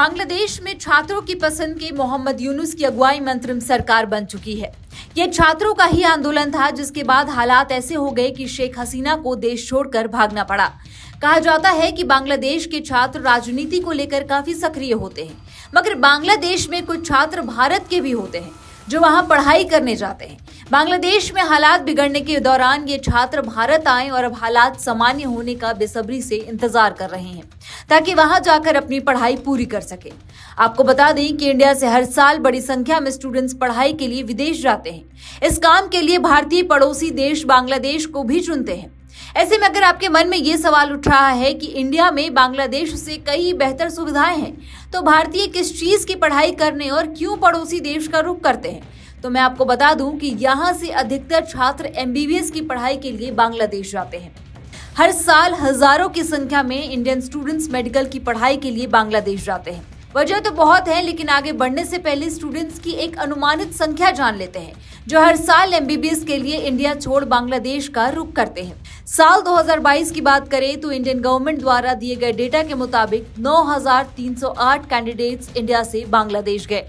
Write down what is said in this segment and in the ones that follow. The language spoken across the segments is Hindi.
बांग्लादेश में छात्रों की पसंद के मोहम्मद यूनुस की अगुवाई में अंतरिम सरकार बन चुकी है ये छात्रों का ही आंदोलन था जिसके बाद हालात ऐसे हो गए कि शेख हसीना को देश छोड़कर भागना पड़ा कहा जाता है कि बांग्लादेश के छात्र राजनीति को लेकर काफी सक्रिय होते हैं मगर बांग्लादेश में कुछ छात्र भारत के भी होते हैं जो वहाँ पढ़ाई करने जाते हैं बांग्लादेश में हालात बिगड़ने के दौरान ये छात्र भारत आए और अब हालात सामान्य होने का बेसब्री से इंतजार कर रहे हैं ताकि वहां जाकर अपनी पढ़ाई पूरी कर सके आपको बता दें कि इंडिया से हर साल बड़ी संख्या में स्टूडेंट्स पढ़ाई के लिए विदेश जाते हैं इस काम के लिए भारतीय पड़ोसी देश बांग्लादेश को भी चुनते हैं ऐसे में अगर आपके मन में ये सवाल उठ रहा है कि इंडिया में बांग्लादेश से कई बेहतर सुविधाएं हैं तो भारतीय किस चीज की पढ़ाई करने और क्यों पड़ोसी देश का रुख करते हैं तो मैं आपको बता दूं कि यहाँ से अधिकतर छात्र एमबीबीएस की पढ़ाई के लिए बांग्लादेश जाते हैं हर साल हजारों की संख्या में इंडियन स्टूडेंट्स मेडिकल की पढ़ाई के लिए बांग्लादेश जाते हैं वजह तो बहुत है लेकिन आगे बढ़ने से पहले स्टूडेंट्स की एक अनुमानित संख्या जान लेते हैं जो हर साल एम के लिए इंडिया छोड़ बांग्लादेश का रुख करते हैं साल 2022 की बात करें तो इंडियन गवर्नमेंट द्वारा दिए गए डेटा के मुताबिक 9,308 कैंडिडेट्स इंडिया से बांग्लादेश गए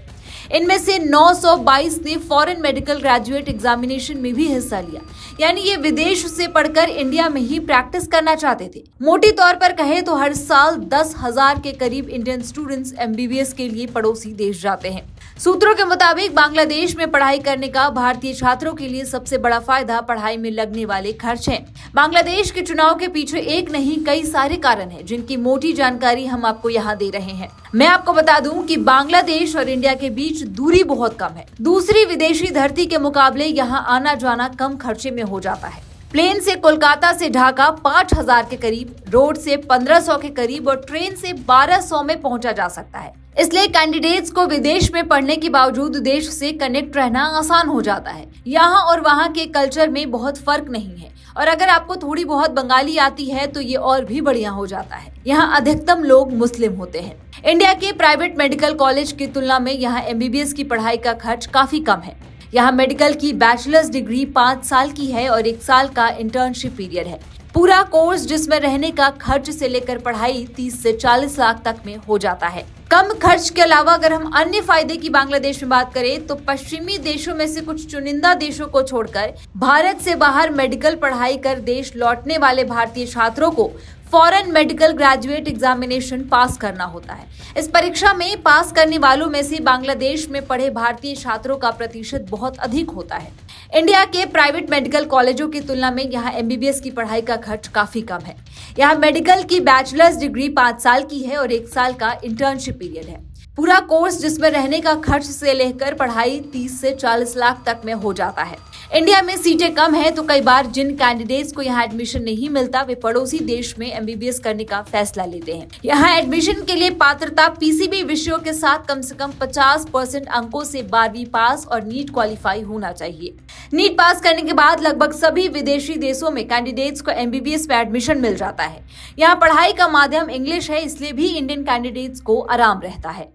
इनमें से 922 ने फॉरेन मेडिकल ग्रेजुएट एग्जामिनेशन में भी हिस्सा लिया यानी ये विदेश से पढ़कर इंडिया में ही प्रैक्टिस करना चाहते थे मोटी तौर पर कहे तो हर साल दस हजार के करीब इंडियन स्टूडेंट्स एम के लिए पड़ोसी देश जाते हैं सूत्रों के मुताबिक बांग्लादेश में पढ़ाई करने का भारतीय छात्रों के लिए सबसे बड़ा फायदा पढ़ाई में लगने वाले खर्च है बांग्लादेश के चुनाव के पीछे एक नहीं कई सारे कारण हैं जिनकी मोटी जानकारी हम आपको यहाँ दे रहे हैं मैं आपको बता दूं कि बांग्लादेश और इंडिया के बीच दूरी बहुत कम है दूसरी विदेशी धरती के मुकाबले यहाँ आना जाना कम खर्चे में हो जाता है प्लेन से कोलकाता से ढाका 5000 के करीब रोड से 1500 के करीब और ट्रेन से 1200 में पहुंचा जा सकता है इसलिए कैंडिडेट्स को विदेश में पढ़ने के बावजूद देश से कनेक्ट रहना आसान हो जाता है यहाँ और वहाँ के कल्चर में बहुत फर्क नहीं है और अगर आपको थोड़ी बहुत बंगाली आती है तो ये और भी बढ़िया हो जाता है यहाँ अधिकतम लोग मुस्लिम होते हैं इंडिया के प्राइवेट मेडिकल कॉलेज की तुलना में यहाँ एमबीबीएस की पढ़ाई का खर्च काफी कम है यहाँ मेडिकल की बैचलर्स डिग्री पाँच साल की है और एक साल का इंटर्नशिप पीरियड है पूरा कोर्स जिसमें रहने का खर्च से लेकर पढ़ाई 30 से 40 लाख तक में हो जाता है कम खर्च के अलावा अगर हम अन्य फायदे की बांग्लादेश में बात करें तो पश्चिमी देशों में से कुछ चुनिंदा देशों को छोड़कर भारत से बाहर मेडिकल पढ़ाई कर देश लौटने वाले भारतीय छात्रों को foreign medical graduate examination pass करना होता है इस परीक्षा में पास करने वालों में से बांग्लादेश में पढ़े भारतीय छात्रों का प्रतिशत बहुत अधिक होता है इंडिया के प्राइवेट मेडिकल कॉलेजों की तुलना में यहाँ एम की पढ़ाई का खर्च काफी कम है यहाँ मेडिकल की बैचलर्स डिग्री पाँच साल की है और एक साल का इंटर्नशिप पीरियड है पूरा कोर्स जिसमें रहने का खर्च से लेकर पढ़ाई 30 से 40 लाख तक में हो जाता है इंडिया में सीटें कम हैं तो कई बार जिन कैंडिडेट्स को यहाँ एडमिशन नहीं मिलता वे पड़ोसी देश में एमबीबीएस करने का फैसला लेते हैं यहाँ एडमिशन के लिए पात्रता पीसीबी विषयों के साथ कम से कम 50 परसेंट अंकों से बारहवीं पास और नीट क्वालिफाई होना चाहिए नीट पास करने के बाद लगभग सभी विदेशी देशों में कैंडिडेट्स को एम में एडमिशन मिल जाता है यहाँ पढ़ाई का माध्यम इंग्लिश है इसलिए भी इंडियन कैंडिडेट्स को आराम रहता है